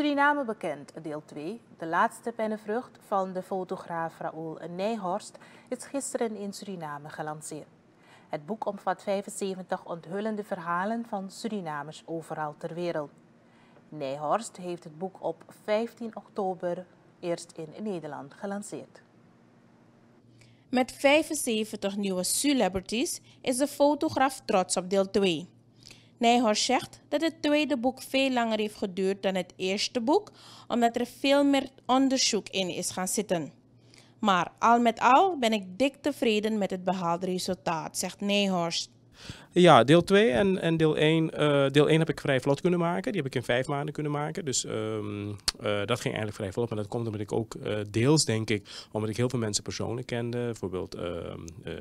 Suriname bekend, deel 2, de laatste pennenvrucht van de fotograaf Raoul Nijhorst, is gisteren in Suriname gelanceerd. Het boek omvat 75 onthullende verhalen van Surinamers overal ter wereld. Nijhorst heeft het boek op 15 oktober eerst in Nederland gelanceerd. Met 75 nieuwe celebrities is de fotograaf trots op deel 2. Nijhoor zegt dat het tweede boek veel langer heeft geduurd dan het eerste boek, omdat er veel meer onderzoek in is gaan zitten. Maar al met al ben ik dik tevreden met het behaalde resultaat, zegt Nijhorst. Ja, deel 2 en, en deel 1. Eh, deel 1 heb ik vrij vlot kunnen maken. Die heb ik in vijf maanden kunnen maken. Dus ehm, eh, dat ging eigenlijk vrij vlot. Maar dat komt omdat ik ook eh, deels, denk ik, omdat ik heel veel mensen persoonlijk kende. Bijvoorbeeld uh,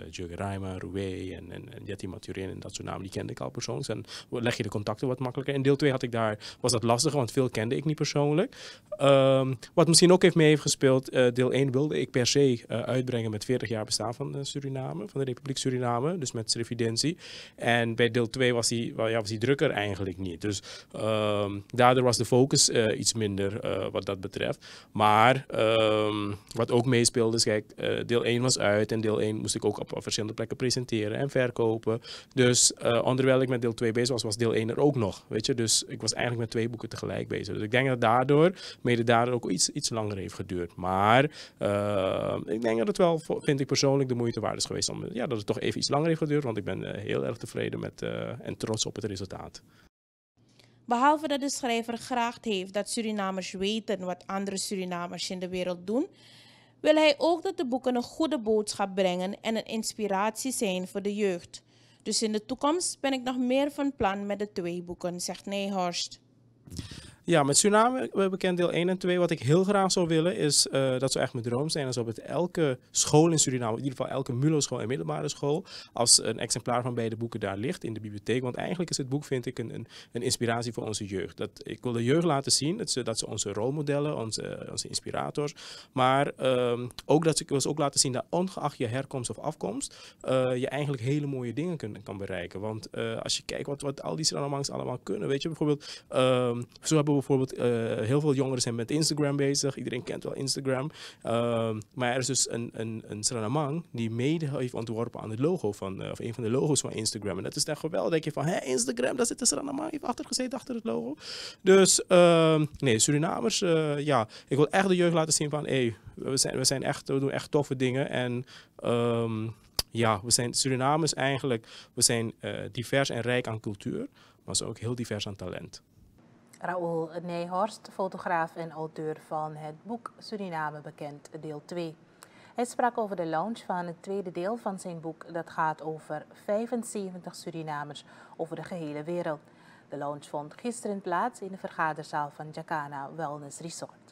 Jurgen Rijma, en, en, en Maturin en dat soort namen. Die kende ik al persoonlijk. En dus leg je de contacten wat makkelijker. In deel 2 had ik daar, was dat lastiger, want veel kende ik niet persoonlijk. Ehm, wat misschien ook heeft mee heeft gespeeld. deel 1 wilde ik per se uitbrengen met 40 jaar bestaan van Suriname, van de Republiek Suriname. Dus met Srividentie. En bij deel 2 was die, ja, was die drukker eigenlijk niet. Dus ehm, daardoor was de focus eh, iets minder eh, wat dat betreft. Maar ehm, wat ook meespeelde is, kijk, eh, deel 1 was uit en deel 1 moest ik ook op, verschillende plekken presenteren en verkopen. Dus onderwijl ik met deel 2 bezig was, was deel 1 er ook nog. Weet je? Dus ik was eigenlijk met twee boeken tegelijk bezig. Dus ik denk dat daardoor, mede daardoor ook iets, iets langer heeft geduurd. Maar ehm, ik denk dat het wel, vind ik persoonlijk, de moeite waard is geweest om, ja, dat het toch even iets langer heeft geduurd, want ik ben heel erg tevreden met eh, en trots op het resultaat. Behalve dat de schrijver graag heeft dat Surinamers weten wat andere Surinamers in de wereld doen, wil hij ook dat de boeken een goede boodschap brengen en een inspiratie zijn voor de jeugd. Dus in de toekomst ben ik nog meer van plan met de twee boeken, zegt Nijhorst. Ja, met Tsunami bekend deel 1 en 2. Wat ik heel graag zou willen is, eh, dat zou echt mijn droom zijn, als op het elke school in Suriname, in ieder geval elke MULO-school en middelbare school, als een exemplaar van beide boeken daar ligt in de bibliotheek. Want eigenlijk is het boek, vind ik, een, een, een inspiratie voor onze jeugd. Dat, ik wil de jeugd laten zien dat ze, dat ze onze rolmodellen, onze, eh, onze inspirators, maar ehm, ook dat ze, ik wil ze ook laten zien dat ongeacht je herkomst of afkomst, eh, je eigenlijk hele mooie dingen kunt kan bereiken. Want als je kijkt wat, wat al die Surinamers allemaal kunnen, weet je, bijvoorbeeld, ehm, zo hebben we bijvoorbeeld, eh, heel veel jongeren zijn met Instagram bezig. Iedereen kent wel Instagram. Ehm, maar er is dus een, een, Sranamang die mede heeft ontworpen aan het logo van, eh, of een van de logo's van Instagram. En dat is echt geweldig. Denk je van, hé, Instagram, daar zit de Sranamang heeft achter gezeten, achter het logo. Dus, ehm, nee, Surinamers, eh, ja, ik wil echt de jeugd laten zien van, hé, hey, we, zijn, we, zijn echt, we doen echt toffe dingen. En ehm, ja, we zijn Surinamers eigenlijk, we zijn divers en rijk aan cultuur, maar ze ook heel divers aan talent. Raoul Nijhorst, fotograaf en auteur van het boek Suriname bekend, deel 2. Hij sprak over de launch van het tweede deel van zijn boek dat gaat over 75 Surinamers over de gehele wereld. De launch vond gisteren plaats in de vergaderzaal van Jacana Wellness Resort.